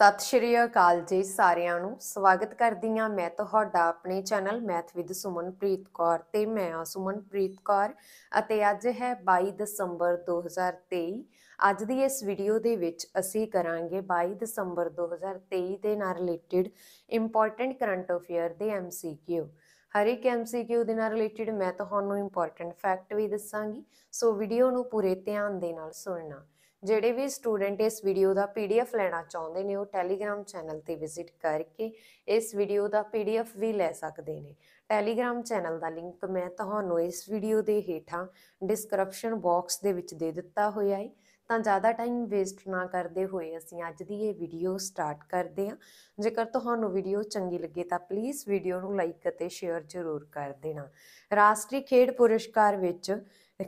ਸਤਿ ਸ਼੍ਰੀ ਅਕਾਲ ਜੀ ਸਾਰਿਆਂ ਨੂੰ ਸਵਾਗਤ ਕਰਦੀ ਹਾਂ ਮੈਂ ਤੁਹਾਡਾ ਆਪਣੇ channel math with Sumanpreet Kaur ਤੇ ਮੈਂ ਆ ਸੁਮਨਪ੍ਰੀਤ ਕੌਰ ਅਤੇ ਅੱਜ ਹੈ 22 ਦਸੰਬਰ 2023 ਅੱਜ ਦੀ ਇਸ ਵੀਡੀਓ ਦੇ ਵਿੱਚ ਅਸੀਂ ਕਰਾਂਗੇ 22 ਦਸੰਬਰ 2023 ਦੇ ਨਾਲ ਰਿਲੇਟਡ ਇੰਪੋਰਟੈਂਟ ਕਰੰਟ ਅਫੇਅਰ ਦੇ ਐਮਸੀਕਿਊ ਹਰ ਇੱਕ ਐਮਸੀਕਿਊ ਦੇ ਨਾਲ ਰਿਲੇਟਡ ਮੈਂ ਤੁਹਾਨੂੰ ਇੰਪੋਰਟੈਂਟ ਫੈਕਟ ਵੀ ਦੱਸਾਂਗੀ ਸੋ ਵੀਡੀਓ ਨੂੰ ਪੂਰੇ ਧਿਆਨ ਦੇ ਨਾਲ ਸੁਣਨਾ ਜਿਹੜੇ ਵੀ ਸਟੂਡੈਂਟ ਇਸ ਵੀਡੀਓ ਦਾ ਪੀਡੀਐਫ ਲੈਣਾ ਚਾਹੁੰਦੇ ਨੇ ਉਹ ਟੈਲੀਗ੍ਰam ਚੈਨਲ ਤੇ ਵਿਜ਼ਿਟ ਕਰਕੇ ਇਸ ਵੀਡੀਓ ਦਾ ਪੀਡੀਐਫ ਵੀ ਲੈ ਸਕਦੇ ਨੇ ਟੈਲੀਗ੍ਰam ਚੈਨਲ ਦਾ ਲਿੰਕ ਮੈਂ ਤੁਹਾਨੂੰ ਇਸ ਵੀਡੀਓ ਦੇ ਹੇਠਾਂ ਡਿਸਕ੍ਰਿਪਸ਼ਨ ਬਾਕਸ ਦੇ ਵਿੱਚ ਦੇ ਦਿੱਤਾ ਹੋਇਆ ਹੈ ਤਾਂ ਜ਼ਿਆਦਾ ਟਾਈਮ ਵੇਸਟ ਨਾ ਕਰਦੇ ਹੋਏ ਅਸੀਂ ਅੱਜ ਦੀ ਇਹ ਵੀਡੀਓ ਸਟਾਰਟ ਕਰਦੇ ਹਾਂ ਜੇਕਰ ਤੁਹਾਨੂੰ ਵੀਡੀਓ ਚੰਗੀ ਲੱਗੇ ਤਾਂ ਪਲੀਜ਼ ਵੀਡੀਓ ਨੂੰ ਲਾਈਕ ਅਤੇ ਸ਼ੇਅਰ ਜ਼ਰੂਰ ਕਰ ਦੇਣਾ ਰਾਸ਼ਟਰੀ ਖੇਡ ਪੁਰਸਕਾਰ ਵਿੱਚ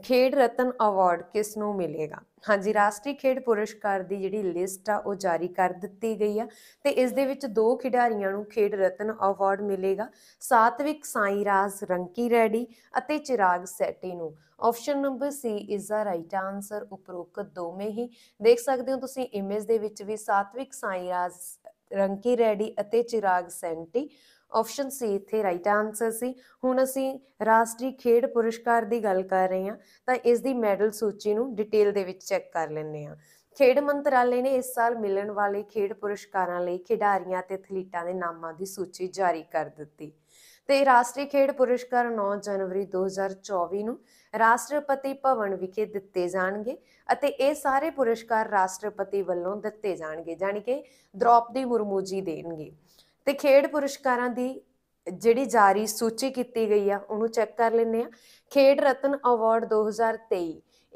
ਖੇਡ ਰਤਨ ਅਵਾਰਡ ਕਿਸ ਨੂੰ ਮਿਲੇਗਾ ਹਾਂਜੀ ਰਾਸ਼ਟਰੀ ਖੇਡ ਪੁਰਸਕਾਰ ਦੀ ਜਿਹੜੀ ਲਿਸਟ ਆ ਉਹ ਜਾਰੀ ਕਰ ਦਿੱਤੀ ਗਈ ਆ ਤੇ ਇਸ ਦੇ ਵਿੱਚ ਦੋ ਖਿਡਾਰੀਆਂ ਨੂੰ ਖੇਡ ਰਤਨ ਅਵਾਰਡ ਮਿਲੇਗਾ ਸਾਤਵਿਕ ਸਾਈਰਾਜ ਰੰਕੀ ਰੈਡੀ ਅਤੇ ਚਿਰਾਗ ਸੈਟੀ ਨੂੰ option number C is the right answer ਉਪਰੋਕਤ ਦੋਵੇਂ ਹੀ ਦੇਖ ਸਕਦੇ ਹੋ ਤੁਸੀਂ ਇਮੇਜ ਦੇ ਵਿੱਚ ਵੀ ਸਾਤਵਿਕ ਸਾਈਰਾਜ ਰੰਕੀ ਰੈਡੀ ਅਤੇ ਚਿਰਾਗ ਸੈਂਟੀ ਆਪਸ਼ਨ ਸੀ ਇੱਥੇ ਰਾਈਟ ਆਨਸਰ ਸੀ ਹੁਣ ਅਸੀਂ ਰਾਸ਼ਟਰੀ ਖੇਡ ਪੁਰਸਕਾਰ ਦੀ ਗੱਲ ਕਰ ਰਹੇ ਹਾਂ ਤਾਂ ਇਸ ਦੀ ਮੈਡਲ ਸੂਚੀ ਨੂੰ ਡਿਟੇਲ ਦੇ ਵਿੱਚ ਚੈੱਕ ਕਰ ਲੈਂਦੇ ਹਾਂ ਖੇਡ ਮੰਤਰਾਲੇ ਨੇ ਇਸ ਸਾਲ ਮਿਲਣ ਵਾਲੇ ਖੇਡ ਪੁਰਸਕਾਰਾਂ ਲਈ ਖਿਡਾਰੀਆਂ ਤੇ ਐਥਲੀਟਾਂ ਦੇ ਨਾਮਾਂ ਦੀ ਸੂਚੀ ਜਾਰੀ ਕਰ ਦਿੱਤੀ ਤੇ ਰਾਸ਼ਟਰੀ ਖੇਡ ਪੁਰਸਕਾਰ 9 ਜਨਵਰੀ 2024 ਨੂੰ ਰਾਸ਼ਟਰਪਤੀ ਭਵਨ ਵਿਖੇ ਦਿੱਤੇ ਜਾਣਗੇ ਅਤੇ ਇਹ ਸਾਰੇ ਪੁਰਸਕਾਰ ਰਾਸ਼ਟਰਪਤੀ ਵੱਲੋਂ ਦਿੱਤੇ ਜਾਣਗੇ ਜਾਨੀ ਕਿ ਦ੍ਰੋਪਦੀ ਮੁਰਮੂ ਜੀ ਦੇਣਗੇ ਤੇ ਖੇਡ ਪੁਰਸਕਾਰਾਂ ਦੀ ਜਿਹੜੀ ਜਾਰੀ ਸੂਚੀ ਕੀਤੀ ਗਈ ਆ ਉਹਨੂੰ ਚੈੱਕ ਕਰ ਲੈਣੇ ਆ ਖੇਡ ਰਤਨ ਅਵਾਰਡ 2023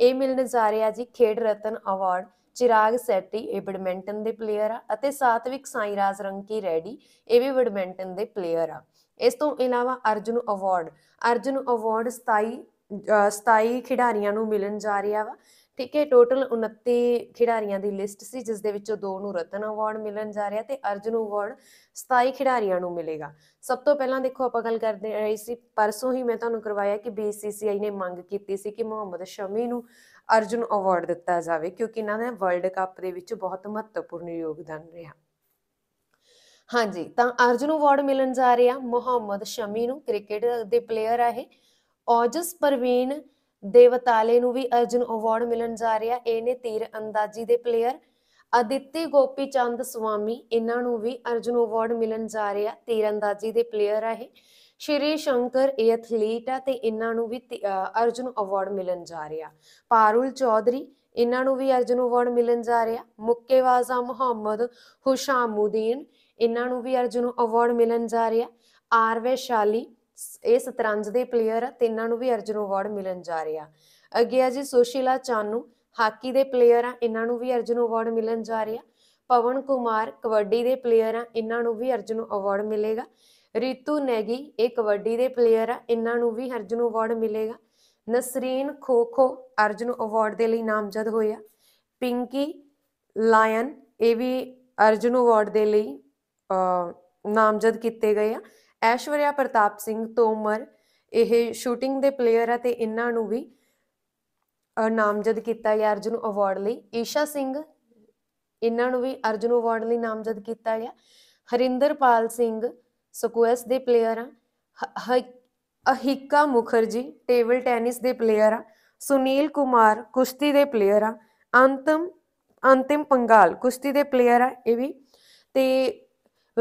ਇਹ ਮਿਲਣ ਜਾ ਰਿਹਾ ਜੀ ਖੇਡ ਰਤਨ ਅਵਾਰਡ ਚਿਰਾਗ ਸੈਟੀ ਇਹ ਬੈਡਮਿੰਟਨ ਦੇ ਪਲੇਅਰ ਆ ਅਤੇ ਸਾਤਵਿਕ ਸਾਈਰਾਜ ਰੰਕੀ ਰੈਡੀ ਇਹ ਵੀ ਬੈਡਮਿੰਟਨ ਦੇ ਪਲੇਅਰ ਆ ਇਸ ਤੋਂ ਇਲਾਵਾ ਅਰਜੁਨ ਅਵਾਰਡ ਅਰਜੁਨ ਅਵਾਰਡ 27 27 ਖਿਡਾਰੀਆਂ ਨੂੰ ਮਿਲਣ ਜਾ ਰਿਹਾ ਵਾ ਠੀਕ ਹੈ ਟੋਟਲ 29 ਖਿਡਾਰੀਆਂ ਦੀ ਲਿਸਟ ਸੀ ਜਿਸ ਦੇ ਵਿੱਚੋਂ ਦੋ ਨੂੰ ਰਤਨ ਅਵਾਰਡ ਮਿਲਣ ਜਾ ਰਿਹਾ ਤੇ ਅਰਜਨ ਅਵਾਰਡ 27 ਖਿਡਾਰੀਆਂ ਨੂੰ ਮਿਲੇਗਾ ਸਭ ਤੋਂ ਪਹਿਲਾਂ ਦੇਖੋ ਆਪਾਂ ਗੱਲ ਕਰਦੇ ਆਏ ਸੀ ਪਰਸੋਂ ਹੀ ਮੈਂ ਤੁਹਾਨੂੰ ਕਰਵਾਇਆ ਕਿ BCCI ਨੇ ਮੰਗ ਕੀਤੀ ਸੀ ਕਿ ਮੁਹੰਮਦ ਸ਼ਮੀ ਨੂੰ ਅਰਜਨ ਅਵਾਰਡ ਦਿੱਤਾ ਜਾਵੇ ਕਿਉਂਕਿ ਇਹਨਾਂ ਦਾ ਵਰਲਡ ਕੱਪ ਦੇ ਵਿੱਚ ਬਹੁਤ ਮਹੱਤਵਪੂਰਨ ਯੋਗਦਾਨ ਰਿਹਾ ਹਾਂਜੀ ਤਾਂ ਅਰਜਨ ਅਵਾਰਡ ਮਿਲਣ ਜਾ ਰਿਹਾ ਮੁਹੰਮਦ ਸ਼ਮੀ ਨੂੰ ਕ੍ਰਿਕਟ ਦੇ ਪਲੇਅਰ ਆ ਇਹ ਔਜਸ ਪਰਵੀਨ ਦੇਵਤਾਲੇ ਨੂੰ ਵੀ ਅਰਜਨ ਅਵਾਰਡ ਮਿਲਣ ਜਾ ਰਿਹਾ ਇਹ ਨੇ ਤੀਰ ਅੰਦਾਜ਼ੀ ਦੇ ਪਲੇਅਰ ਅਦਿੱਤੀ ਗੋਪੀ ਚੰਦ ਸੁਆਮੀ ਇਹਨਾਂ ਨੂੰ ਵੀ ਅਰਜਨ ਅਵਾਰਡ ਮਿਲਣ ਜਾ ਰਿਹਾ ਤੀਰ ਅੰਦਾਜ਼ੀ ਦੇ ਪਲੇਅਰ ਆ ਇਹ ਸ਼੍ਰੀ ਸ਼ੰਕਰ ਇਹ ਐਥਲੀਟ ਆ ਤੇ ਇਹਨਾਂ ਨੂੰ ਵੀ ਅਰਜਨ ਅਵਾਰਡ ਮਿਲਣ ਜਾ ਰਿਹਾ ਪਾਰੁਲ ਚੌਧਰੀ ਇਹਨਾਂ ਨੂੰ ਵੀ ਅਰਜਨ ਅਵਾਰਡ ਮਿਲਣ ਜਾ ਰਿਹਾ ਮੁੱਕੇਵਾਜ਼ਾ ਆ ਮੁਹੰਮਦ ਹੁਸ਼ਾਮੁਦੀਨ ਇਹਨਾਂ ਨੂੰ ਵੀ ਅਰਜਨ ਅਵਾਰਡ ਮਿਲਣ ਜਾ ਰਿਹਾ ਆਰਵੇ ਸ਼ਾਲੀ ਇਹ ਸਤਰੰਜ ਦੇ ਪਲੇਅਰ ਆ ਤੇ ਇਹਨਾਂ ਨੂੰ ਵੀ ਅਰਜਨ ਅਵਾਰਡ ਮਿਲਣ ਜਾ ਰਿਹਾ ਅੱਗੇ ਆ ਜੀ ਸੁਸ਼ੀਲਾ ਚਾਨੂ ਹਾਕੀ ਦੇ ਪਲੇਅਰ ਆ ਇਹਨਾਂ ਨੂੰ ਵੀ ਅਰਜਨ ਅਵਾਰਡ ਮਿਲਣ ਜਾ ਰਿਹਾ ਪਵਨ ਕੁਮਾਰ ਕਬੱਡੀ ਦੇ ਪਲੇਅਰ ਆ ਇਹਨਾਂ ਨੂੰ ਵੀ ਅਰਜਨ ਅਵਾਰਡ ਮਿਲੇਗਾ ਰੀਤੂ ਨੈਗੀ ਇਹ ਕਬੱਡੀ ਦੇ ਪਲੇਅਰ ਆ ਇਹਨਾਂ ਨੂੰ ਵੀ ਅਰਜਨ ਅਵਾਰਡ ਮਿਲੇਗਾ ਨਸਰੀਨ ਖੋਖੋ ਅਰਜਨ ਅਵਾਰਡ ਦੇ ਲਈ ਨਾਮਜ਼ਦ ਹੋਇਆ ਪਿੰਕੀ ਲਾਇਨ ਇਹ ਵੀ ਅਰਜਨ ਅਵਾਰਡ ਦੇ ਲਈ ਨਾਮਜ਼ਦ ਕੀਤੇ ਗਏ ਆ ਐਸ਼ਵਰਿਆ ਪ੍ਰਤਾਪ ਸਿੰਘ ਤੋਮਰ ਇਹ ਸ਼ੂਟਿੰਗ ਦੇ ਪਲੇਅਰ ਆ ਤੇ ਇਹਨਾਂ ਨੂੰ ਵੀ ਨਾਮਜ਼ਦ ਕੀਤਾ ਗਿਆ ਅਰਜੁਨ ਅਵਾਰਡ ਲਈ ਈਸ਼ਾ ਸਿੰਘ ਇਹਨਾਂ ਨੂੰ ਵੀ ਅਰਜੁਨ ਅਵਾਰਡ ਲਈ ਨਾਮਜ਼ਦ ਕੀਤਾ ਗਿਆ ਹਰਿੰਦਰਪਾਲ ਸਿੰਘ ਸਕੁਐਸ ਦੇ ਪਲੇਅਰ ਆ ਅਹਿਕਾ ਮੁਖਰਜੀ ਟੇਬਲ ਟੈਨਿਸ ਦੇ ਪਲੇਅਰ ਆ ਸੁਨੀਲ ਕੁਮਾਰ ਕੁਸ਼ਤੀ ਦੇ ਪਲੇਅਰ ਆ ਅੰਤਮ ਅੰਤਿਮ ਪੰਗਾਲ ਕੁਸ਼ਤੀ ਦੇ ਪਲੇਅਰ ਆ ਇਹ ਵੀ ਤੇ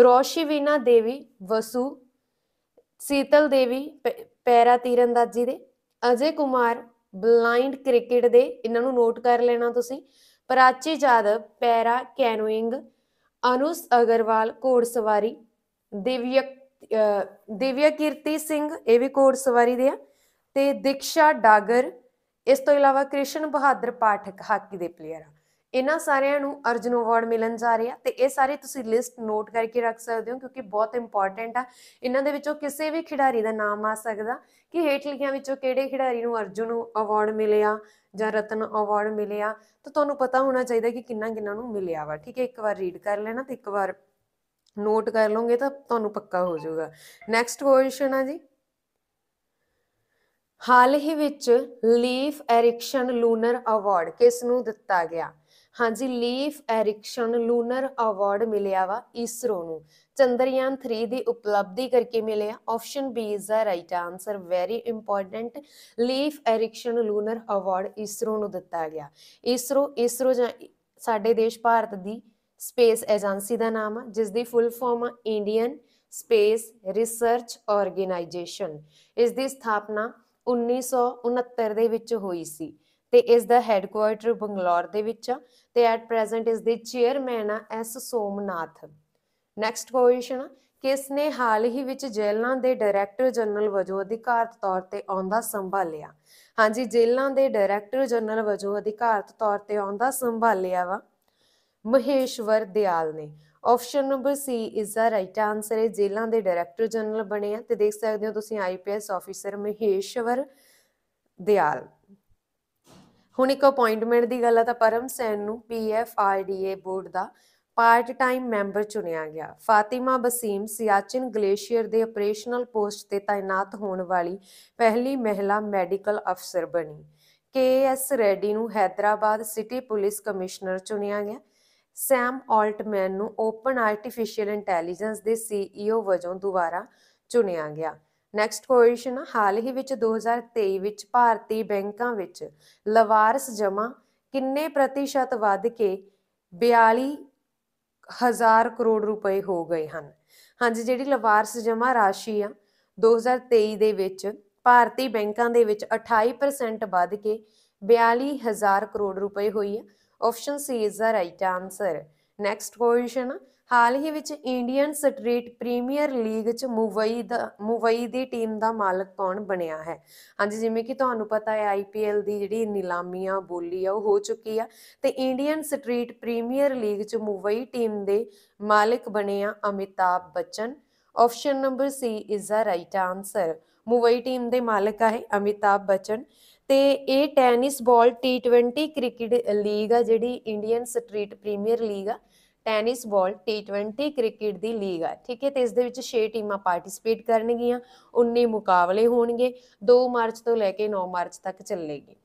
ਰੋਸ਼ੀ ਵੀਨਾ ਦੇਵੀ ਵਸੂ ਸੀਤਲ ਦੇਵੀ ਪੈਰਾ ਤੀਰੰਦਾਜ਼ੀ ਦੇ ਅਜੇ ਕੁਮਾਰ ਬਲਾਈਂਡ ਕ੍ਰਿਕਟ ਦੇ ਇਹਨਾਂ ਨੂੰ ਨੋਟ ਕਰ ਲੈਣਾ ਤੁਸੀਂ ਪ੍ਰਾਚੀ ਜਾਦਵ ਪੈਰਾ ਕੈਨੋਇੰਗ ਅਨੁਸ ਅਗਰਵਾਲ ਘੋੜਸਵਾਰੀ ਦਿਵਿਆ ਦਿਵਯ ਕੀਰਤੀ ਸਿੰਘ ਇਹ ਵੀ ਘੋੜਸਵਾਰੀ ਦੇ ਆ ਤੇ ਦਿਕਸ਼ਾ ਡਾਗਰ ਇਸ ਤੋਂ ਇਲਾਵਾ ਕ੍ਰਿਸ਼ਨ ਬਹਾਦਰ ਪਾਠਕ ਹਾਕੀ ਦੇ ਪਲੇਅਰ ਆ ਇਹਨਾਂ ਸਾਰਿਆਂ ਨੂੰ ਅਰਜਨ ਅਵਾਰਡ ਮਿਲਣ ਜਾ ਰਿਹਾ ਤੇ ਇਹ ਸਾਰੇ ਤੁਸੀਂ ਲਿਸਟ ਨੋਟ ਕਰਕੇ ਰੱਖ ਸਕਦੇ ਹੋ ਕਿਉਂਕਿ ਬਹੁਤ ਇੰਪੋਰਟੈਂਟ ਆ ਇਹਨਾਂ ਦੇ ਵਿੱਚੋਂ ਕਿਸੇ ਵੀ ਖਿਡਾਰੀ ਦਾ ਨਾਮ ਆ ਸਕਦਾ ਕਿ ਹੇਠ ਲਿਖਿਆਂ ਵਿੱਚੋਂ ਕਿਹੜੇ ਖਿਡਾਰੀ ਨੂੰ ਅਰਜਨ ਅਵਾਰਡ ਮਿਲਿਆ ਜਾਂ ਰਤਨ ਅਵਾਰਡ ਮਿਲਿਆ ਤਾਂ ਤੁਹਾਨੂੰ ਪਤਾ ਹੋਣਾ ਚਾਹੀਦਾ ਕਿ ਕਿੰਨਾ ਕਿੰਨਾ ਨੂੰ ਮਿਲਿਆ ਵਾ ਠੀਕ ਹੈ ਇੱਕ ਵਾਰ ਰੀਡ ਕਰ ਲੈਣਾ ਤੇ ਇੱਕ ਵਾਰ ਨੋਟ ਕਰ ਲਓਗੇ ਤਾਂ ਤੁਹਾਨੂੰ ਪੱਕਾ ਹੋ ਜਾਊਗਾ ਨੈਕਸਟ ਕੁਐਸਚਨ ਆ ਜੀ ਹਾਲ ਹੀ ਵਿੱਚ ਲੀਫ ਐਰਿਕਸਨ ਲੂਨਰ ਅਵਾਰਡ ਕਿਸ ਨੂੰ ਦਿੱਤਾ ਗਿਆ ਹਾਂਜੀ ਲੀਫ ਐਰਿਕਸ਼ਨ ਲੂਨਰ ਅਵਾਰਡ ਮਿਲਿਆ ਵਾ ਇਸਰੋ ਨੂੰ ਚੰਦਰਯਾਨ 3 ਦੀ ਉਪਲਬਧੀ ਕਰਕੇ ਮਿਲਿਆ option B is the right answer very important Leif Erikson lunar award ISRO ਨੂੰ ਦਿੱਤਾ ਗਿਆ ਇਸਰੋ ਇਸਰੋ ਜਾਂ ਸਾਡੇ ਦੇਸ਼ ਭਾਰਤ ਦੀ ਸਪੇਸ ਏਜੰਸੀ ਦਾ ਨਾਮ ਆ ਜਿਸ ਦੀ ਫੁੱਲ ਫਾਰਮ ਆ ਇੰਡੀਅਨ ਸਪੇਸ ਰਿਸਰਚ ਆਰਗੇਨਾਈਜੇਸ਼ਨ ਇਸ ਦੀ ਸਥਾਪਨਾ 1969 ਦੇ ਵਿੱਚ ਹੋਈ ਸੀ ਤੇ ਇਸ ਦਾ ਹੈੱਡਕੁਆਰਟਰ ਬੰਗਲੌਰ ਦੇ ਵਿੱਚ ਆ ਤੇ ਐਟ ਪ੍ਰੈਜ਼ੈਂਟ ਇਸ ਦੇ ਚੇਅਰਮੈਨ ਆ ਐਸ ਸੋਮਨਾਥ ਨੈਕਸਟ ਕੁਐਸਚਨ ਕਿਸ ਨੇ ਹਾਲ ਹੀ ਵਿੱਚ ਜੇਲ੍ਹਾਂ ਦੇ ਡਾਇਰੈਕਟਰ ਜਨਰਲ ਵਜੋਂ ਅਧਿਕਾਰਤ ਤੌਰ ਤੇ ਆਉਂਦਾ ਸੰਭਾਲਿਆ ਹਾਂਜੀ ਜੇਲ੍ਹਾਂ ਦੇ ਡਾਇਰੈਕਟਰ ਜਨਰਲ ਵਜੋਂ ਅਧਿਕਾਰਤ ਤੌਰ ਤੇ ਆਉਂਦਾ ਸੰਭਾਲਿਆ ਵਾ ਮਹੇਸ਼ਵਰ ਦਿਆਲ ਨੇ option number C is the right answer ਹੈ ਜੇਲ੍ਹਾਂ ਦੇ ਡਾਇਰੈਕਟਰ ਜਨਰਲ ਬਣੇ ਆ ਤੇ ਦੇਖ ਸਕਦੇ ਹੋ ਤੁਸੀਂ ਆਈਪੀਐਸ ਆਫੀਸਰ ਮਹੇਸ਼ਵਰ ਦਿਆਲ ਹੁਣ ਇੱਕ ਅਪਾਇੰਟਮੈਂਟ ਦੀ ਗੱਲ ਆ ਤਾਂ ਪਰਮ ਸੈਨ ਨੂੰ ਪੀਐਫਆਰਡੀਏ ਬੋਰਡ ਦਾ ਪਾਰਟ ਟਾਈਮ ਮੈਂਬਰ ਚੁਣਿਆ ਗਿਆ ਫਾਤਿਮਾ ਬਸੀਮ ਸਿਆਚਿਨ ਗਲੇਸ਼ੀਅਰ ਦੇ ਆਪਰੇਸ਼ਨਲ ਪੋਸਟ ਤੇ ਤਾਇਨਾਤ ਹੋਣ ਵਾਲੀ ਪਹਿਲੀ ਮਹਿਲਾ ਮੈਡੀਕਲ ਅਫਸਰ ਬਣੀ ਕੇਐਸ ਰੈਡੀ ਨੂੰ ਹైదరాబాద్ ਸਿਟੀ ਪੁਲਿਸ ਕਮਿਸ਼ਨਰ ਚੁਣਿਆ ਗਿਆ ਸੈਮ ਆਲਟਮੈਨ ਨੂੰ ਓਪਨ ਆਰਟੀਫੀਸ਼ੀਅਲ ਇੰਟੈਲੀਜੈਂਸ ਦੇ ਸੀਈਓ e ਵਜੋਂ ਦੁਬਾਰਾ ਚੁਣਿਆ ਗਿਆ ਨੈਕਸਟ ਕੁਐਸਚਨ ਹਾਲ ਹੀ ਵਿੱਚ 2023 ਵਿੱਚ ਭਾਰਤੀ ਬੈਂਕਾਂ ਵਿੱਚ ਲਵਾਰਸ ਜਮਾ ਕਿੰਨੇ ਪ੍ਰਤੀਸ਼ਤ ਵੱਧ ਕੇ 42 ਹਜ਼ਾਰ ਕਰੋੜ ਰੁਪਏ ਹੋ ਗਏ ਹਨ ਹਾਂਜੀ ਜਿਹੜੀ ਲਵਾਰਸ ਜਮਾ ਰਾਸ਼ੀ ਆ 2023 ਦੇ ਵਿੱਚ ਭਾਰਤੀ ਬੈਂਕਾਂ ਦੇ ਵਿੱਚ 28% ਵੱਧ ਕੇ 42 ਹਜ਼ਾਰ ਕਰੋੜ ਰੁਪਏ ਹੋਈ ਹੈ option C is the right answer next question ਹਾਲ ਹੀ ਵਿੱਚ ਇੰਡੀਅਨ ਸਟਰੀਟ ਪ੍ਰੀਮੀਅਰ ਲੀਗ 'ਚ ਮੁੰਬਈ ਦਾ ਮੁੰਬਈ ਦੀ ਟੀਮ ਦਾ ਮਾਲਕ ਕੌਣ ਬਣਿਆ ਹੈ ਹਾਂਜੀ ਜਿਵੇਂ ਕਿ ਤੁਹਾਨੂੰ ਪਤਾ ਹੈ ਆਈਪੀਐਲ ਦੀ ਜਿਹੜੀ ਨਿਲਾਮੀ ਆ ਬੋਲੀ ਆ ਉਹ ਹੋ ਚੁੱਕੀ ਆ ਤੇ ਇੰਡੀਅਨ ਸਟਰੀਟ ਪ੍ਰੀਮੀਅਰ ਲੀਗ 'ਚ ਮੁੰਬਈ ਟੀਮ ਦੇ ਮਾਲਕ ਬਣੇ ਆ Amitabh Bachchan option number C is the right answer Mumbai team ਦੇ ਮਾਲਕ ਆ ਹੈ ਬਚਨ ਤੇ ਇਹ ਟੈਨਿਸ ਬਾਲ ਟੀ20 ਕ੍ਰਿਕਟ ਲੀਗ ਆ ਜਿਹੜੀ ਇੰਡੀਅਨ ਸਟਰੀਟ ਪ੍ਰੀਮੀਅਰ ਲੀਗ ਆ ਟੈਨਿਸ ਬਾਲ T20 ਕ੍ਰਿਕਟ ਦੀ ਲੀਗ ਹੈ ਠੀਕ ਹੈ ਤੇ ਇਸ ਦੇ ਵਿੱਚ 6 ਟੀਮਾਂ ਪਾਰਟਿਸਿਪੇਟ ਕਰਨਗੀਆਂ 19 ਮੁਕਾਬਲੇ ਹੋਣਗੇ 2 ਮਾਰਚ ਤੋਂ ਲੈ ਕੇ 9 ਮਾਰਚ ਤੱਕ ਚੱਲੇਗੀ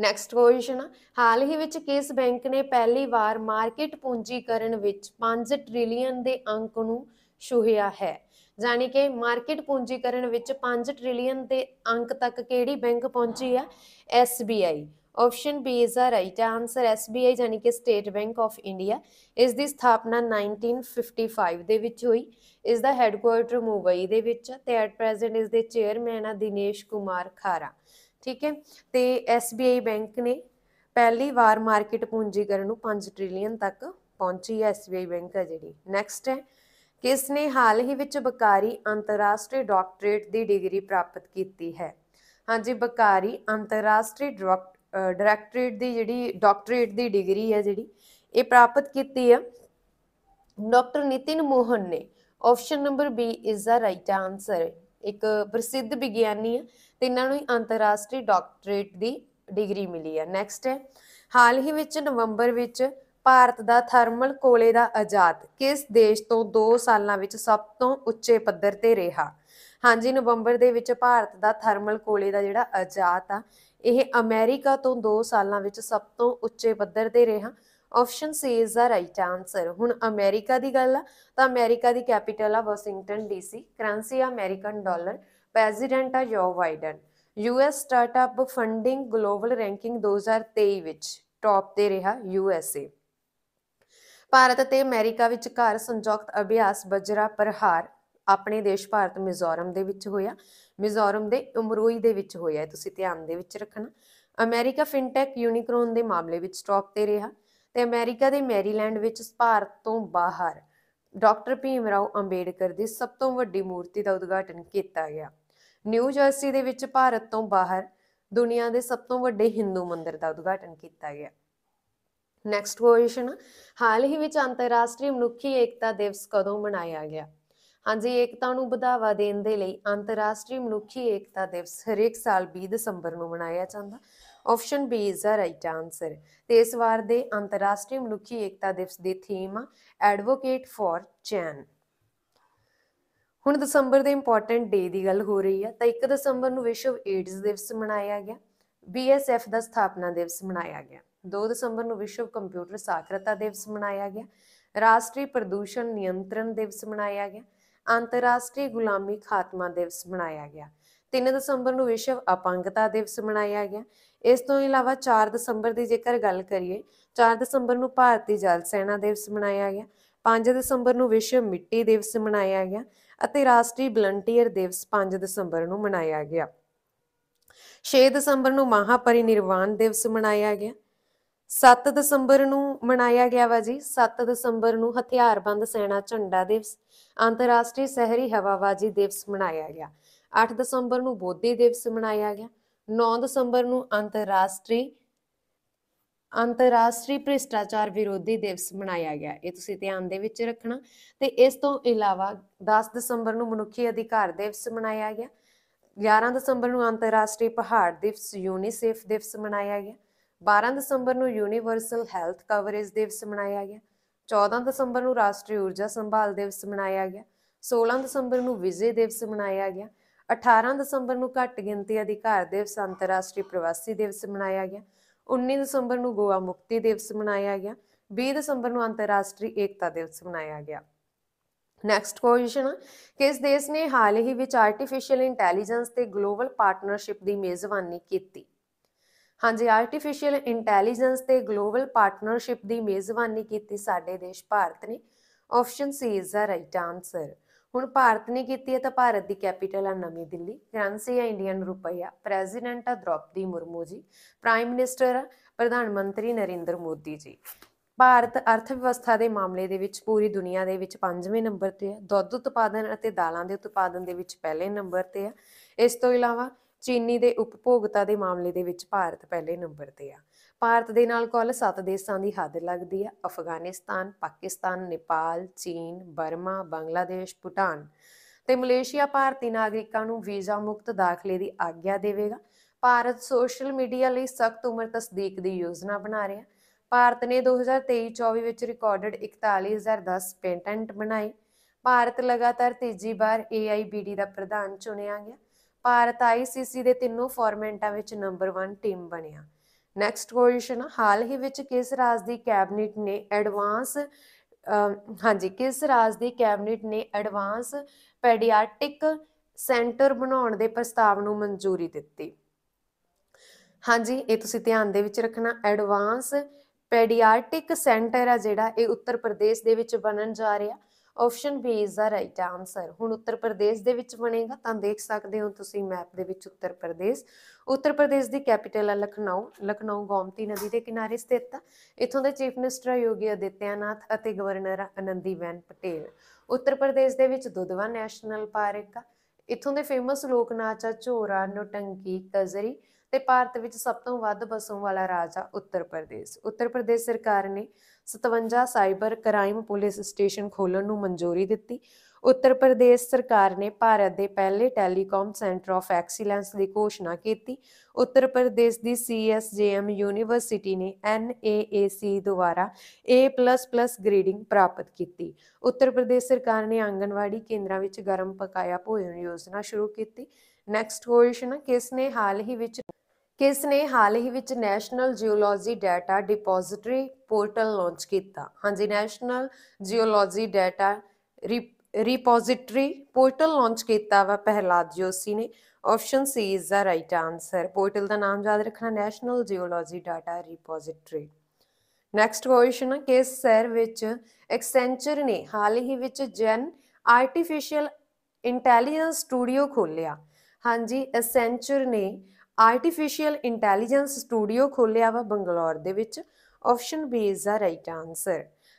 ਨੈਕਸਟ ਕੁਐਸਚਨ ਹਾਲ ਹੀ ਵਿੱਚ ਕਿਸ ਬੈਂਕ ਨੇ ਪਹਿਲੀ ਵਾਰ ਮਾਰਕੀਟ ਪੂੰਜੀਕਰਨ ਵਿੱਚ 5 ਟ੍ਰਿਲੀਅਨ ਦੇ ਅੰਕ ਨੂੰ ਛੂਹਿਆ ਹੈ ਜਾਨੀ ਕਿ ਮਾਰਕੀਟ ਪੂੰਜੀਕਰਨ ਵਿੱਚ 5 ਟ੍ਰਿਲੀਅਨ ਦੇ ਅੰਕ ਤੱਕ ਕਿਹੜੀ ਬੈਂਕ ਪਹੁੰਚੀ ਹੈ SBI option B is the right answer SBI ਯਾਨੀ ਕਿ ਸਟੇਟ ਬੈਂਕ ਆਫ ਇੰਡੀਆ ਇਸ ਦੀ ਸਥਾਪਨਾ 1955 ਦੇ ਵਿੱਚ ਹੋਈ ਇਸ ਦਾ ਹੈੱਡਕੁਆਰਟਰ ਮੁੰਬਈ ਦੇ ਵਿੱਚ ਹੈ ਤੇ ਐਟ ਪ੍ਰੈਜ਼ੈਂਟ ਇਸ ਦੇ ਚੇਅਰਮੈਨ ਆ ਦਿਨੇਸ਼ ਕੁਮਾਰ ਖਾਰਾ ਠੀਕ ਹੈ ਤੇ ਐਸਬੀਆਈ ਬੈਂਕ ਨੇ ਪਹਿਲੀ ਵਾਰ ਮਾਰਕੀਟ ਪੂੰਜੀਕਰਨ ਨੂੰ 5 ਟ੍ਰਿਲੀਅਨ ਤੱਕ ਪਹੁੰਚੀ ਹੈ ਐਸਬੀਆਈ ਬੈਂਕ ਆ ਜਿਹੜੀ ਨੈਕਸਟ ਹੈ ਕਿਸ ਨੇ ਹਾਲ ਹੀ ਵਿੱਚ ਬਕਾਰੀ ਅੰਤਰਰਾਸ਼ਟਰੀ ਡਾਕਟਰੇਟ ਦੀ ਡਿਗਰੀ ਪ੍ਰਾਪਤ ਕੀਤੀ ਹੈ ਹਾਂਜੀ ਬਕਾਰੀ ਅੰਤਰਰਾਸ਼ਟਰੀ ਡਾਇਰੈਕਟਰੇਟ ਦੀ ਜਿਹੜੀ ਡਾਕਟਰੇਟ ਦੀ ਡਿਗਰੀ ਹੈ ਜਿਹੜੀ ਇਹ ਪ੍ਰਾਪਤ ਕੀਤੀ ਹੈ ਡਾਕਟਰ ਨਿਤਿਨ ਮੋਹਨ ਨੇ option number B is the right answer ਇੱਕ ਪ੍ਰਸਿੱਧ ਵਿਗਿਆਨੀ ਹੈ ਤੇ ਇਹਨਾਂ ਨੂੰ ਅੰਤਰਰਾਸ਼ਟਰੀ ਡਾਕਟਰੇਟ ਦੀ ਡਿਗਰੀ ਮਿਲੀ ਹੈ ਨੈਕਸਟ ਹੈ ਹਾਲ ਹੀ ਵਿੱਚ ਨਵੰਬਰ ਵਿੱਚ ਭਾਰਤ ਦਾ ਥਰਮਲ ਕੋਲੇ ਦਾ ਆਜ਼ਾਦ ਕਿਸ ਦੇਸ਼ ਤੋਂ 2 ਸਾਲਾਂ ਵਿੱਚ ਸਭ ਤੋਂ ਉੱਚੇ ਪੱਧਰ ਤੇ ਰਿਹਾ ਹਾਂਜੀ ਨਵੰਬਰ ਦੇ ਵਿੱਚ ਭਾਰਤ ਦਾ ਥਰਮਲ ਕੋਲੇ ਦਾ ਜਿਹੜਾ ਆਜ਼ਾਦ ਆ ਇਹ ਅਮਰੀਕਾ ਤੋਂ 2 ਸਾਲਾਂ ਵਿੱਚ ਸਭ ਤੋਂ ਉੱਚੇ ਪੱਧਰ ਤੇ ਰਿਹਾ option C is the right answer ਹੁਣ ਅਮਰੀਕਾ ਦੀ ਗੱਲ ਆ ਤਾਂ ਅਮਰੀਕਾ ਦੀ ਕੈਪੀਟਲ ਆ ਵਾਸ਼ਿੰਗਟਨ ਡੀਸੀ ਕਰੰਸੀ ਆ ਅਮਰੀਕਨ ਡਾਲਰ ਪ੍ਰੈਜ਼ੀਡੈਂਟ ਆ Joe Biden US startup funding global ranking 2023 ਵਿੱਚ ਟੌਪ ਤੇ ਰਿਹਾ ਯੂਐਸਏ ਭਾਰਤ ਤੇ ਅਮਰੀਕਾ ਵਿੱਚ ਘਰ ਸੰਯੁਕਤ ਅਭਿਆਸ ਬਜਰਾ ਪ੍ਰਹਾਰ ਆਪਣੇ ਦੇਸ਼ ਭਾਰਤ ਮਿਜ਼ੋਰਮ ਦੇ ਵਿੱਚ ਹੋਇਆ ਮਿਜ਼ੋਰਮ ਦੇ ਉਮਰੋਈ ਦੇ ਵਿੱਚ ਹੋਇਆ ਹੈ ਤੁਸੀਂ ਧਿਆਨ ਦੇ ਵਿੱਚ ਰੱਖਣਾ ਅਮਰੀਕਾ ਫਿਨਟੈਕ ਯੂਨੀਕਰੋਨ ਦੇ ਮਾਮਲੇ ਵਿੱਚ ਸਟਾਪ ਤੇ ਰਿਹਾ ਤੇ ਅਮਰੀਕਾ ਦੇ ਮੈਰੀਲੈਂਡ ਵਿੱਚ ਭਾਰਤ ਤੋਂ ਬਾਹਰ ਡਾਕਟਰ ਭੀਮ ਰਾਓ ਅੰਬੇਡਕਰ ਦੀ ਸਭ ਤੋਂ ਵੱਡੀ ਮੂਰਤੀ ਦਾ ਉਦਘਾਟਨ ਕੀਤਾ ਗਿਆ ਨਿਊ ਜਰਸੀ ਦੇ ਵਿੱਚ ਭਾਰਤ ਤੋਂ ਬਾਹਰ ਦੁਨੀਆ ਦੇ ਸਭ ਤੋਂ ਵੱਡੇ ਹਿੰਦੂ ਮੰਦਿਰ ਦਾ ਉਦਘਾਟਨ ਕੀਤਾ ਗਿਆ ਨੈਕਸਟ ਕੁਐਸਚਨ ਹਾਲ ਹੀ ਵਿੱਚ ਅੰਤਰਰਾਸ਼ਟਰੀ ਮਨੁੱਖੀ ਏਕਤਾ ਦਿਵਸ ਕਦੋਂ ਮਨਾਇਆ ਗਿਆ ਹਾਂਜੀ ਏਕਤਾ ਨੂੰ ਵਧਾਵਾ ਦੇਣ ਦੇ ਲਈ ਅੰਤਰਰਾਸ਼ਟਰੀ ਮਨੁੱਖੀ ਏਕਤਾ ਦਿਵਸ ਹਰੇਕ ਸਾਲ 20 ਦਸੰਬਰ ਨੂੰ ਮਨਾਇਆ ਜਾਂਦਾ option B is the right answer ਤੇ ਇਸ ਵਾਰ ਦੇ ਅੰਤਰਰਾਸ਼ਟਰੀ ਮਨੁੱਖੀ ਏਕਤਾ ਦਿਵਸ ਦੀ ਥੀਮ ਐਡਵੋਕੇਟ ਫॉर ਚੈਨ ਹੁਣ ਦਸੰਬਰ ਦੇ ਇੰਪੋਰਟੈਂਟ ਡੇ ਦੀ ਗੱਲ ਹੋ ਰਹੀ ਹੈ ਤਾਂ 1 ਦਸੰਬਰ ਨੂੰ ਵਿਸ਼ਵ ਏਡਜ਼ ਦਿਵਸ ਮਨਾਇਆ ਗਿਆ ਬੀਐਸਐਫ ਦਾ ਸਥਾਪਨਾ ਦਿਵਸ ਮਨਾਇਆ ਗਿਆ 2 ਦਸੰਬਰ ਨੂੰ ਵਿਸ਼ਵ ਕੰਪਿਊਟਰ ਸਾਖਰਤਾ ਦਿਵਸ ਮਨਾਇਆ ਗਿਆ ਰਾਸ਼ਟਰੀ ਪ੍ਰਦੂਸ਼ਣ ਨਿਯੰਤਰਣ ਦਿਵਸ ਮਨਾਇਆ ਗਿਆ ਅੰਤਰਰਾਸ਼ਟਰੀ ਗੁਲਾਮੀ ਖਾਤਮਾ ਦਿਵਸ ਮਨਾਇਆ ਗਿਆ 3 ਦਸੰਬਰ ਨੂੰ ਵਿਸ਼ਵ ਅਪੰਗਤਾ ਦਿਵਸ ਮਨਾਇਆ ਗਿਆ ਇਸ ਤੋਂ ਇਲਾਵਾ 4 ਦਸੰਬਰ ਦੀ ਜੇਕਰ ਗੱਲ ਕਰੀਏ 4 ਦਸੰਬਰ ਨੂੰ ਭਾਰਤੀ ਜਲ ਸੈਨਾ ਦਿਵਸ ਮਨਾਇਆ ਗਿਆ 5 ਦਸੰਬਰ ਨੂੰ ਵਿਸ਼ਵ ਮਿੱਟੀ ਦਿਵਸ ਮਨਾਇਆ ਗਿਆ ਅਤੇ ਰਾਸ਼ਟਰੀ ਵਲੰਟੀਅਰ ਦਿਵਸ 5 ਦਸੰਬਰ ਨੂੰ ਮਨਾਇਆ ਗਿਆ 6 ਦਸੰਬਰ ਨੂੰ ਮਹਾਪਰਿਨਿਰਵਾਣ ਦਿਵਸ ਮਨਾਇਆ ਗਿਆ 7 ਦਸੰਬਰ ਨੂੰ ਮਨਾਇਆ ਗਿਆ ਵਾ ਜੀ 7 ਦਸੰਬਰ ਨੂੰ ਹਥਿਆਰਬੰਦ ਸੈਨਾ ਝੰਡਾ ਦਿਵਸ ਅੰਤਰਰਾਸ਼ਟਰੀ ਸ਼ਹਿਰੀ ਹਵਾਬਾਜੀ ਦਿਵਸ ਮਨਾਇਆ ਗਿਆ 8 ਦਸੰਬਰ ਨੂੰ ਬੋਧੀ ਦਿਵਸ ਮਨਾਇਆ ਗਿਆ 9 ਦਸੰਬਰ ਨੂੰ ਅੰਤਰਰਾਸ਼ਟਰੀ ਅੰਤਰਰਾਸ਼ਟਰੀ ਭ੍ਰਿਸ਼ਟਾਚਾਰ ਵਿਰੋਧੀ ਦਿਵਸ ਮਨਾਇਆ ਗਿਆ ਇਹ ਤੁਸੀਂ ਧਿਆਨ ਦੇ ਵਿੱਚ ਰੱਖਣਾ ਤੇ ਇਸ ਤੋਂ ਇਲਾਵਾ 10 ਦਸੰਬਰ ਨੂੰ ਮਨੁੱਖੀ ਅਧਿਕਾਰ ਦਿਵਸ ਮਨਾਇਆ ਗਿਆ 11 ਦਸੰਬਰ ਨੂੰ ਅੰਤਰਰਾਸ਼ਟਰੀ ਪਹਾੜ ਦਿਵਸ ਯੂਨੀਸੇਫ ਦਿਵਸ ਮਨਾਇਆ ਗਿਆ 12 ਦਸੰਬਰ ਨੂੰ ਯੂਨੀਵਰਸਲ ਹੈਲਥ ਕਵਰੇਜ ਦਿਵਸ ਮਨਾਇਆ ਗਿਆ 14 ਦਸੰਬਰ ਨੂੰ ਰਾਸ਼ਟਰੀ ਊਰਜਾ ਸੰਭਾਲ ਦਿਵਸ ਮਨਾਇਆ ਗਿਆ 16 ਦਸੰਬਰ ਨੂੰ ਵਿਜੇ ਦਿਵਸ ਮਨਾਇਆ ਗਿਆ 18 ਦਸੰਬਰ ਨੂੰ ਘੱਟ ਗਿਣਤੀ ਅਧਿਕਾਰ ਦਿਵਸ ਅੰਤਰਰਾਸ਼ਟਰੀ ਪ੍ਰਵਾਸੀ ਦਿਵਸ ਮਨਾਇਆ ਗਿਆ 19 ਦਸੰਬਰ ਨੂੰ ਗੋਆ ਮੁਕਤੀ ਦਿਵਸ ਮਨਾਇਆ ਗਿਆ 20 ਦਸੰਬਰ ਨੂੰ ਅੰਤਰਰਾਸ਼ਟਰੀ ਏਕਤਾ ਦਿਵਸ ਮਨਾਇਆ ਗਿਆ ਨੈਕਸਟ ਕੁਐਸਚਨ ਕਿ ਇਸ ਦੇਸ਼ ਨੇ ਹਾਲ ਹੀ ਵਿੱਚ ਆਰਟੀਫੀਸ਼ੀਅਲ ਇੰਟੈਲੀਜੈਂਸ ਤੇ ਗਲੋਬਲ ਪਾਰਟਨਰਸ਼ਿਪ ਦੀ ਮੇਜ਼ਬਾਨੀ ਕੀਤੀ ਹਾਂਜੀ ਆਰਟੀਫੀਸ਼ੀਅਲ ਇੰਟੈਲੀਜੈਂਸ ਤੇ ਗਲੋਬਲ ਪਾਰਟਨਰਸ਼ਿਪ ਦੀ ਮੇਜ਼ਬਾਨੀ ਕੀਤੀ ਸਾਡੇ ਦੇਸ਼ ਭਾਰਤ ਨੇ option C is the right answer ਹੁਣ ਭਾਰਤ ਨੇ ਕੀਤੀ ਹੈ ਤਾਂ ਭਾਰਤ ਦੀ ਕੈਪੀਟਲ ਆ ਨਵੀਂ ਦਿੱਲੀ ਕਰੰਸੀ ਆ ਇੰਡੀਅਨ ਰੁਪਈਆ ਪ੍ਰੈਜ਼ੀਡੈਂਟ ਆ ਦ੍ਰੋਪਦੀ ਮੁਰਮੂ ਜੀ ਪ੍ਰਾਈਮ ਮਿਨਿਸਟਰ ਪ੍ਰਧਾਨ ਮੰਤਰੀ ਨਰਿੰਦਰ ਮੋਦੀ ਜੀ ਭਾਰਤ ਅਰਥ ਵਿਵਸਥਾ ਦੇ ਮਾਮਲੇ ਦੇ ਵਿੱਚ ਪੂਰੀ ਦੁਨੀਆ ਦੇ ਵਿੱਚ ਪੰਜਵੇਂ ਨੰਬਰ ਤੇ ਹੈ ਦੁੱਧ ਉਤਪਾਦਨ ਅਤੇ ਦਾਲਾਂ ਦੇ ਉਤਪਾਦਨ ਦੇ ਵਿੱਚ ਪਹਿਲੇ ਨੰਬਰ ਤੇ ਹੈ ਇਸ ਤੋਂ ਇਲਾਵਾ ਚੀਨੀ ਦੇ ਉਪਭੋਗਤਾ ਦੇ ਮਾਮਲੇ ਦੇ ਵਿੱਚ ਭਾਰਤ ਪਹਿਲੇ ਨੰਬਰ ਤੇ ਆ ਭਾਰਤ ਦੇ ਨਾਲ ਕੁੱਲ 7 ਦੇਸ਼ਾਂ ਦੀ ਹੱਦ ਲੱਗਦੀ ਆ ਅਫਗਾਨਿਸਤਾਨ ਪਾਕਿਸਤਾਨ ਨੇਪਾਲ ਚੀਨ ਬਰਮਾ ਬੰਗਲਾਦੇਸ਼ ਭੂਟਾਨ ਤੇ ਮਲੇਸ਼ੀਆ ਭਾਰਤੀ ਨਾਗਰਿਕਾਂ ਨੂੰ ਵੀਜ਼ਾ ਮੁਕਤ ਦਾਖਲੇ ਦੀ ਆਗਿਆ ਦੇਵੇਗਾ ਭਾਰਤ ਸੋਸ਼ਲ ਮੀਡੀਆ ਲਈ ਸਖਤ ਉਮਰ ਤਸਦੀਕ ਦੀ ਯੋਜਨਾ ਬਣਾ ਰਿਹਾ ਭਾਰਤ ਨੇ 2023-24 ਵਿੱਚ ਰਿਕਾਰਡਡ 41010 ਪੇਟੈਂਟ ਬਣਾਏ ਭਾਰਤ ਲਗਾਤਾਰ ਤੀਜੀ ਵਾਰ AIBD ਦਾ ਪ੍ਰਧਾਨ ਚੁਣਿਆ ਗਿਆ ਭਾਰਤ ਆਈਸੀਸੀ ਦੇ ਤਿੰਨੋਂ ਫਾਰਮੈਂਟਾਂ ਵਿੱਚ ਨੰਬਰ 1 ਟੀਮ ਬਣਿਆ ਨੈਕਸਟ ਕੁਐਸਚਨ ਹਾਲ ਹੀ ਵਿੱਚ ਕਿਸ ਰਾਜ ਦੀ ਕੈਬਨਿਟ ਨੇ ਐਡਵਾਂਸ ਹਾਂਜੀ ਕਿਸ ਰਾਜ ਦੀ ਕੈਬਨਿਟ ਨੇ ਐਡਵਾਂਸ ਪੈਡੀਆਟ੍ਰਿਕ ਸੈਂਟਰ ਬਣਾਉਣ ਦੇ ਪ੍ਰਸਤਾਵ ਨੂੰ ਮਨਜ਼ੂਰੀ ਦਿੱਤੀ ਹਾਂਜੀ ਇਹ ਤੁਸੀਂ ਧਿਆਨ ਦੇ ਵਿੱਚ ਰੱਖਣਾ ਐਡਵਾਂਸ ਪੈਡੀਆਟ੍ਰਿਕ ਸੈਂਟਰ ਆ ਜਿਹੜਾ ਇਹ ਉੱਤਰ ਪ੍ਰਦੇਸ਼ ਦੇ ਵਿੱਚ ਬਣਨ ਜਾ ਰਿਹਾ option B is the right answer ਹੁਣ ਉੱਤਰ ਪ੍ਰਦੇਸ਼ ਦੇ ਵਿੱਚ ਬਣੇਗਾ ਤਾਂ ਦੇਖ ਸਕਦੇ ਹੋ ਤੁਸੀਂ ਮੈਪ ਦੇ ਵਿੱਚ ਉੱਤਰ ਪ੍ਰਦੇਸ਼ ਉੱਤਰ ਪ੍ਰਦੇਸ਼ ਦੀ ਕੈਪੀਟਲ ਹੈ ਲਖਨਊ ਲਖਨਊ ਗੋਮਤੀ ਨਦੀ ਦੇ ਕਿਨਾਰੇ ਸਥਿਤ ਹੈ ਇੱਥੋਂ ਦੇ ਚੀਫ ਮਿਨਿਸਟਰ ਯੋਗੀ ਆਦਿੱਤਿਆਨਾਥ ਅਤੇ ਗਵਰਨਰ ਆਨੰਦੀਬੈਨ ਪਟੇਲ ਉੱਤਰ ਪ੍ਰਦੇਸ਼ ਦੇ ਵਿੱਚ ਦੁਦਵਾ ਨੈਸ਼ਨਲ ਪਾਰਕ ਹੈ ਇੱਥੋਂ ਦੇ ਫੇਮਸ ਲੋਕ ਨਾਚ ਆ ਝੋਰਾ ਨੋਟੰਕੀ ਕਜ਼ਰੀ ਤੇ ਭਾਰਤ ਵਿੱਚ ਸਭ ਤੋਂ ਵੱਧ ਬਸੋਂ ਵਾਲਾ ਰਾਜ ਆ ਉੱਤਰ ਪ੍ਰਦੇਸ਼ ਉੱਤਰ ਪ੍ਰਦੇਸ਼ ਸਰਕਾਰ ਨੇ 57 ਸਾਈਬਰ ਕ੍ਰਾਈਮ ਪੁਲਿਸ ਸਟੇਸ਼ਨ ਖੋਲਣ ਨੂੰ ਮਨਜ਼ੂਰੀ ਦਿੱਤੀ ਉੱਤਰ ਪ੍ਰਦੇਸ਼ ਸਰਕਾਰ ਨੇ ਭਾਰਤ ਦੇ ਪਹਿਲੇ ਟੈਲੀਕਾਮ ਸੈਂਟਰ ਆਫ ਐਕਸੀਲੈਂਸ ਦੀ ਘੋਸ਼ਣਾ ਕੀਤੀ ਉੱਤਰ ਪ੍ਰਦੇਸ਼ ਦੀ ਸੀਐਸਜੇਐਮ ਯੂਨੀਵਰਸਿਟੀ ਨੇ ਐਨਏਏਸੀ ਦੁਆਰਾ A++ ਗ੍ਰੇਡਿੰਗ ਪ੍ਰਾਪਤ ਕੀਤੀ ਉੱਤਰ ਪ੍ਰਦੇਸ਼ ਸਰਕਾਰ ਨੇ ਆਂਗਣਵਾੜੀ ਕੇਂਦਰਾਂ ਵਿੱਚ ਗਰਮ ਪਕਾਇਆ ਭੋਜਨ ਯੋਜਨਾ ਸ਼ੁਰੂ ਕੀਤੀ ਨੈਕਸਟ ਕੁਐਸਚਨ ਕਿਸ ਨੇ ਹਾਲ ਹੀ ਵਿੱਚ ਕਿਸ ਨੇ ਹਾਲ ਹੀ ਵਿੱਚ national geology data depository portal launch ਕੀਤਾ ਹਾਂਜੀ national geology data repository portal launch ਕੀਤਾ ਵਾ ਪਹਿਲਾਦ ਜੋਸੀ ਨੇ option C is the right answer portal ਦਾ ਨਾਮ ਯਾਦ ਰੱਖਣਾ national geology data repository next question ਹੈ ਕਿ ਸਰ ਵਿੱਚ ਐਕਸੈਂਚਰ ਨੇ ਹਾਲ ਹੀ ਵਿੱਚ ਜੈਨ ਆਰਟੀਫੀਸ਼ੀਅਲ ਇੰਟੈਲੀਜੈਂਸ ਸਟੂਡੀਓ ਖੋਲਿਆ ਹਾਂਜੀ ਐਸੈਂਚਰ ਨੇ ਆਰਟੀਫੀਸ਼ੀਅਲ ਇੰਟੈਲੀਜੈਂਸ ਸਟੂਡੀਓ ਖੋਲਿਆ ਵਾ ਬੰਗਲੌਰ ਦੇ ਵਿੱਚ option B is the right answer